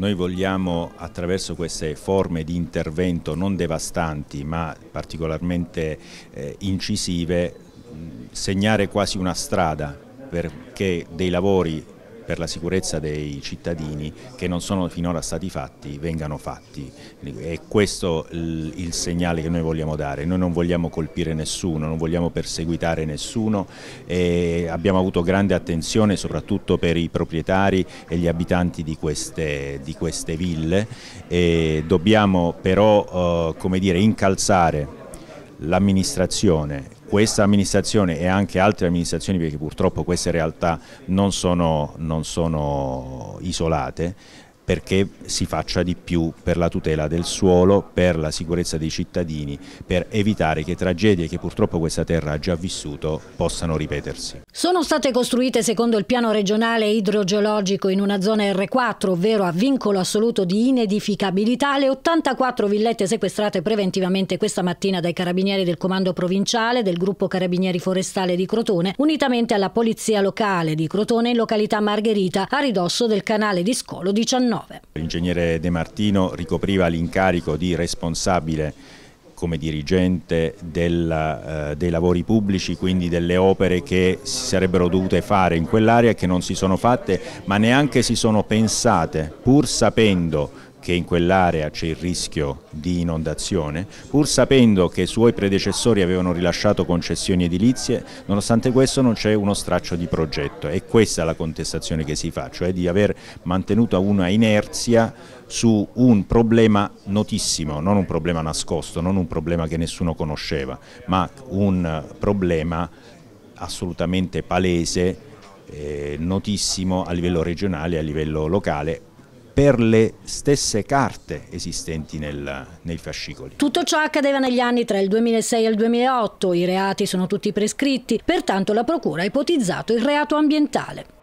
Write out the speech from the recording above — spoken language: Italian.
Noi vogliamo attraverso queste forme di intervento non devastanti ma particolarmente eh, incisive segnare quasi una strada perché dei lavori per la sicurezza dei cittadini che non sono finora stati fatti vengano fatti. È questo il segnale che noi vogliamo dare. Noi non vogliamo colpire nessuno, non vogliamo perseguitare nessuno. E abbiamo avuto grande attenzione soprattutto per i proprietari e gli abitanti di queste, di queste ville. E dobbiamo però eh, dire, incalzare l'amministrazione questa amministrazione e anche altre amministrazioni, perché purtroppo queste realtà non sono, non sono isolate, perché si faccia di più per la tutela del suolo, per la sicurezza dei cittadini, per evitare che tragedie che purtroppo questa terra ha già vissuto possano ripetersi. Sono state costruite secondo il piano regionale idrogeologico in una zona R4, ovvero a vincolo assoluto di inedificabilità, le 84 villette sequestrate preventivamente questa mattina dai carabinieri del comando provinciale del gruppo carabinieri forestale di Crotone, unitamente alla polizia locale di Crotone in località Margherita, a ridosso del canale di Scolo 19. 2009. L'ingegnere De Martino ricopriva l'incarico di responsabile come dirigente della, eh, dei lavori pubblici, quindi delle opere che si sarebbero dovute fare in quell'area e che non si sono fatte, ma neanche si sono pensate, pur sapendo che in quell'area c'è il rischio di inondazione, pur sapendo che i suoi predecessori avevano rilasciato concessioni edilizie, nonostante questo non c'è uno straccio di progetto e questa è la contestazione che si fa, cioè di aver mantenuto una inerzia su un problema notissimo, non un problema nascosto, non un problema che nessuno conosceva, ma un problema assolutamente palese, eh, notissimo a livello regionale e a livello locale per le stesse carte esistenti nel, nei fascicoli. Tutto ciò accadeva negli anni tra il 2006 e il 2008, i reati sono tutti prescritti, pertanto la Procura ha ipotizzato il reato ambientale.